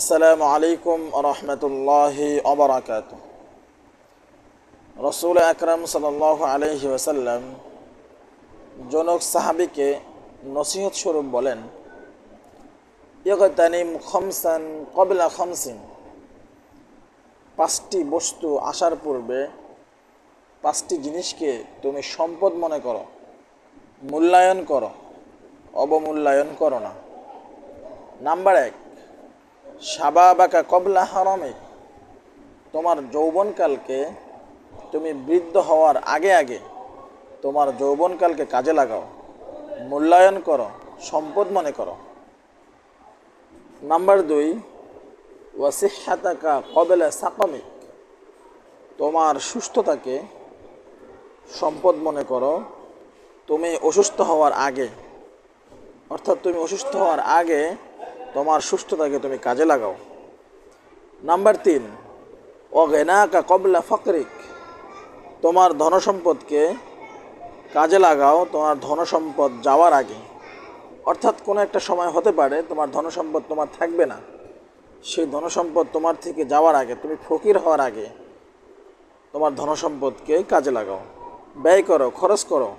আসসালামু আলাইকুম রহমতুল্লাহ অবরাকাত রসুল আকরম সাল আলহি ওসাল্লাম জনক সাহাবিকে নসিহত স্বরূপ বলেন ইয়তানিম খমসান কবলা খমসিন পাঁচটি বস্তু আসার পূর্বে পাঁচটি জিনিসকে তুমি সম্পদ মনে করো মূল্যায়ন করো অবমূল্যায়ন করো না নাম্বার এক সাবাবাকা কবলা হারমে তোমার যৌবনকালকে তুমি বৃদ্ধ হওয়ার আগে আগে তোমার যৌবনকালকে কাজে লাগাও মূল্যায়ন করো সম্পদ মনে করো নাম্বার দুই ওয়াসিহাতাকা কবেলা সাকামিক তোমার সুস্থতাকে সম্পদ মনে করো তুমি অসুস্থ হওয়ার আগে অর্থাৎ তুমি অসুস্থ হওয়ার আগে তোমার সুস্থতাকে তুমি কাজে লাগাও নাম্বার তিন অগেনাকা কবলা ফকরিক তোমার ধনসম্পদকে কাজে লাগাও তোমার ধনসম্পদ যাওয়ার আগে অর্থাৎ কোনো একটা সময় হতে পারে তোমার ধনসম্পদ তোমার থাকবে না সেই ধনসম্পদ তোমার থেকে যাওয়ার আগে তুমি ফকির হওয়ার আগে তোমার ধনসম্পদকে কাজে লাগাও ব্যয় করো খরচ করো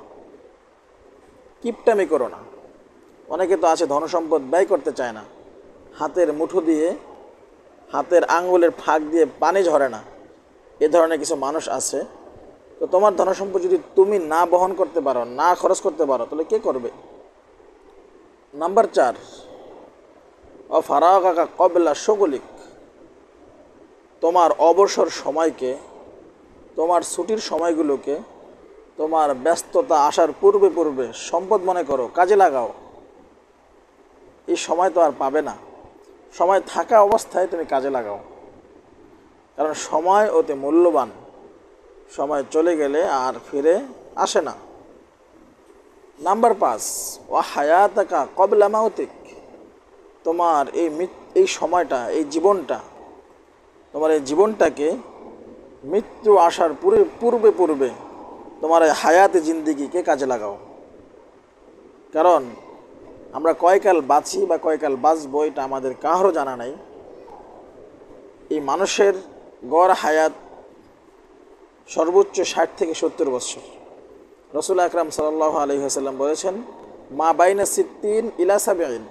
কিপটামি করো না অনেকে তো আছে ধনসম্পদ ব্যয় করতে চায় না হাতের মুঠো দিয়ে হাতের আঙ্গুলের ফাঁক দিয়ে পানি ঝরে না এ ধরনের কিছু মানুষ আছে তো তোমার ধনসম্পদ যদি তুমি না বহন করতে পারো না খরচ করতে পারো তাহলে কে করবে নাম্বার চার ও কাকা কবলা সগলিক তোমার অবসর সময়কে তোমার ছুটির সময়গুলোকে তোমার ব্যস্ততা আসার পূর্বে পূর্বে সম্পদ মনে করো কাজে লাগাও এই সময় তো আর পাবে না সময় থাকা অবস্থায় তুমি কাজে লাগাও কারণ সময় অতি মূল্যবান সময় চলে গেলে আর ফিরে আসে না নাম্বার পাঁচ ও হায়াতাকা কবলা মাউতিক তোমার এই এই সময়টা এই জীবনটা তোমার এই জীবনটাকে মৃত্যু আসার পূর্বে পূর্বে পূর্বে তোমার এই হায়াতে জিন্দিগিকে কাজে লাগাও কারণ আমরা কয়কাল বাঁচি বা কয়কাল বাঁচবো এটা আমাদের কারও জানা নাই এই মানুষের গড় হায়াত সর্বোচ্চ ষাট থেকে সত্তর বছর রসুল আকরাম সাল্লাহ আলী হাসাল্লাম বলেছেন মা বাইনা সিদ্দিন ইলাসাবেন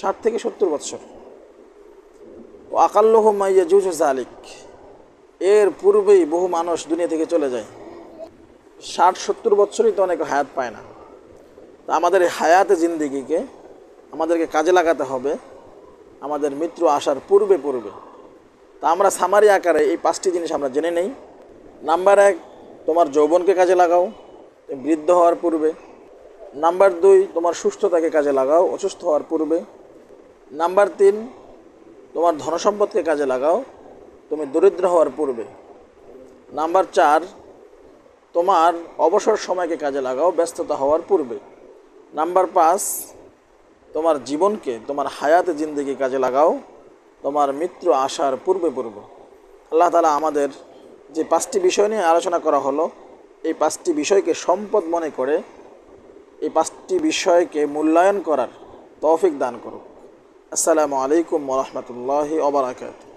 ষাট থেকে সত্তর বছর ও আকাল্লহ মাইয়া জুজ জালিক এর পূর্বেই বহু মানুষ দুনিয়া থেকে চলে যায় ষাট সত্তর বছরই তো অনেক হায়াত পায় না তো আমাদের এই হায়াতে জিন্দিগিকে আমাদেরকে কাজে লাগাতে হবে আমাদের মৃত্যু আসার পূর্বে পূর্বে তা আমরা সামারি আকারে এই পাঁচটি জিনিস আমরা জেনে নেই নাম্বার এক তোমার যৌবনকে কাজে লাগাও বৃদ্ধ হওয়ার পূর্বে নাম্বার দুই তোমার সুস্থতাকে কাজে লাগাও অসুস্থ হওয়ার পূর্বে নাম্বার তিন তোমার ধনসম্পদকে কাজে লাগাও তুমি দরিদ্র হওয়ার পূর্বে নাম্বার চার তোমার অবসর সময়কে কাজে লাগাও ব্যস্ততা হওয়ার পূর্বে নাম্বার পাঁচ তোমার জীবনকে তোমার হায়াতে জিন্দগি কাজে লাগাও তোমার মিত্র আসার পূর্বে পূর্ব আল্লাহ তালা আমাদের যে পাঁচটি বিষয় নিয়ে আলোচনা করা হলো এই পাঁচটি বিষয়কে সম্পদ মনে করে এই পাঁচটি বিষয়কে মূল্যায়ন করার তৌফিক দান করুক আসসালামু আলাইকুম রহমতুল্লাহি ওবরাকাত